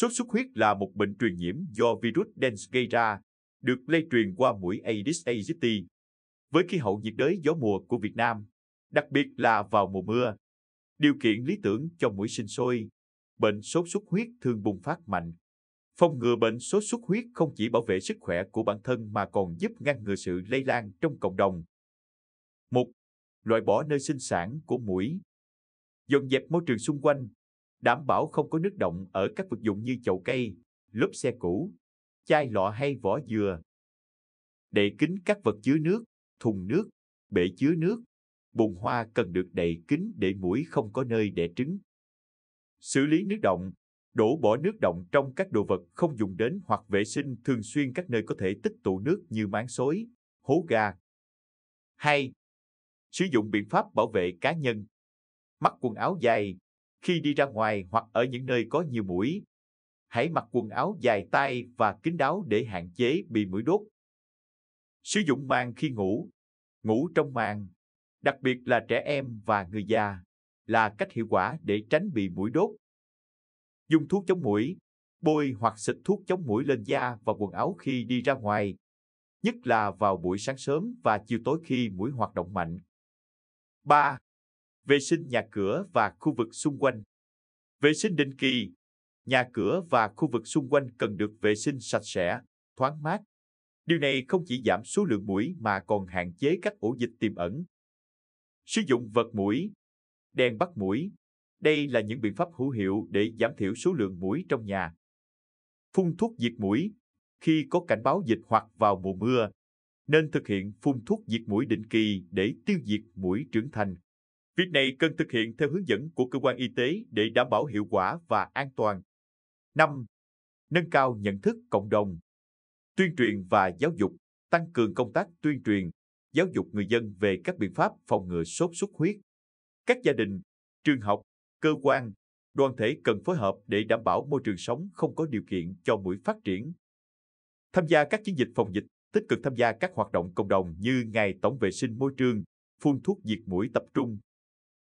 Sốt xuất huyết là một bệnh truyền nhiễm do virus dengue gây ra, được lây truyền qua mũi Aedes aegypti. Với khí hậu nhiệt đới gió mùa của Việt Nam, đặc biệt là vào mùa mưa, điều kiện lý tưởng cho mũi sinh sôi, bệnh sốt xuất huyết thường bùng phát mạnh. Phòng ngừa bệnh sốt xuất huyết không chỉ bảo vệ sức khỏe của bản thân mà còn giúp ngăn ngừa sự lây lan trong cộng đồng. 1. Loại bỏ nơi sinh sản của mũi. Dọn dẹp môi trường xung quanh, đảm bảo không có nước động ở các vật dụng như chậu cây, lốp xe cũ, chai lọ hay vỏ dừa. Đậy kín các vật chứa nước, thùng nước, bể chứa nước, bồn hoa cần được đậy kín để mũi không có nơi đẻ trứng. Xử lý nước động, đổ bỏ nước động trong các đồ vật không dùng đến hoặc vệ sinh thường xuyên các nơi có thể tích tụ nước như máng xối, hố ga. 2. Sử dụng biện pháp bảo vệ cá nhân. Mặc quần áo dày, khi đi ra ngoài hoặc ở những nơi có nhiều mũi, Hãy mặc quần áo dài tay và kín đáo để hạn chế bị mũi đốt. Sử dụng màn khi ngủ. Ngủ trong màn, đặc biệt là trẻ em và người già, là cách hiệu quả để tránh bị mũi đốt. Dùng thuốc chống mũi, bôi hoặc xịt thuốc chống mũi lên da và quần áo khi đi ra ngoài, nhất là vào buổi sáng sớm và chiều tối khi mũi hoạt động mạnh. 3 vệ sinh nhà cửa và khu vực xung quanh. Vệ sinh định kỳ, nhà cửa và khu vực xung quanh cần được vệ sinh sạch sẽ, thoáng mát. Điều này không chỉ giảm số lượng mũi mà còn hạn chế các ổ dịch tiềm ẩn. Sử dụng vật mũi, đèn bắt mũi. Đây là những biện pháp hữu hiệu để giảm thiểu số lượng mũi trong nhà. Phun thuốc diệt mũi khi có cảnh báo dịch hoặc vào mùa mưa, nên thực hiện phun thuốc diệt mũi định kỳ để tiêu diệt mũi trưởng thành. Việc này cần thực hiện theo hướng dẫn của cơ quan y tế để đảm bảo hiệu quả và an toàn. 5. Nâng cao nhận thức cộng đồng. Tuyên truyền và giáo dục, tăng cường công tác tuyên truyền, giáo dục người dân về các biện pháp phòng ngừa sốt xuất huyết. Các gia đình, trường học, cơ quan, đoàn thể cần phối hợp để đảm bảo môi trường sống không có điều kiện cho mũi phát triển. Tham gia các chiến dịch phòng dịch, tích cực tham gia các hoạt động cộng đồng như ngày tổng vệ sinh môi trường, phun thuốc diệt mũi tập trung,